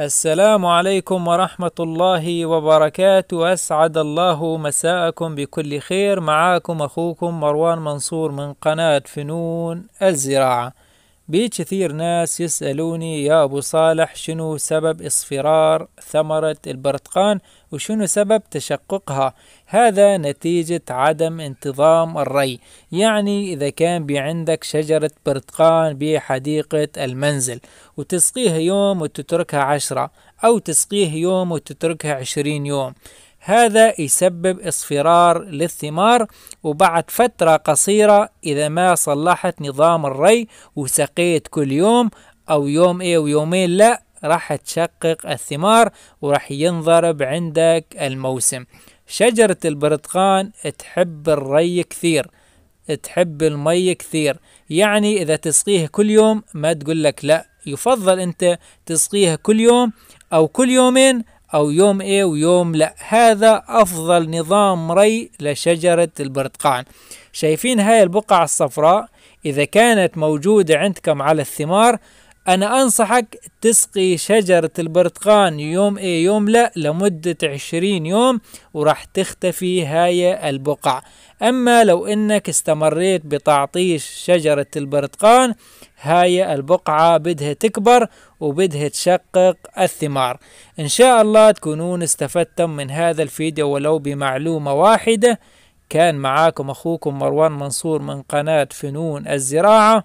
السلام عليكم ورحمة الله وبركاته أسعد الله مساءكم بكل خير معاكم أخوكم مروان منصور من قناة فنون الزراعة بيت كثير ناس يسألوني يا أبو صالح شنو سبب اصفرار ثمرة البرتقان وشنو سبب تشققها هذا نتيجة عدم انتظام الري يعني إذا كان بعندك شجرة برتقان بحديقة المنزل وتسقيها يوم وتتركها عشرة أو تسقيه يوم وتتركها عشرين يوم هذا يسبب اصفرار للثمار وبعد فترة قصيرة إذا ما صلحت نظام الري وسقيت كل يوم أو يوم إيه ويومين لا راح تشقق الثمار وراح ينضرب عندك الموسم شجرة البرتقان تحب الري كثير تحب المي كثير يعني إذا تسقيه كل يوم ما تقول لك لا يفضل أنت تسقيها كل يوم أو كل يومين أو يوم إيه ويوم لا هذا أفضل نظام ري لشجرة البرتقان شايفين هاي البقع الصفراء إذا كانت موجودة عندكم على الثمار أنا أنصحك تسقي شجرة البرتقان يوم إيه يوم لا لمدة عشرين يوم وراح تختفي هاي البقع أما لو إنك استمريت بتعطيش شجرة البرتقان هاي البقعة بدها تكبر وبدها تشقق الثمار إن شاء الله تكونون استفدتم من هذا الفيديو ولو بمعلومة واحدة كان معاكم أخوكم مروان منصور من قناة فنون الزراعة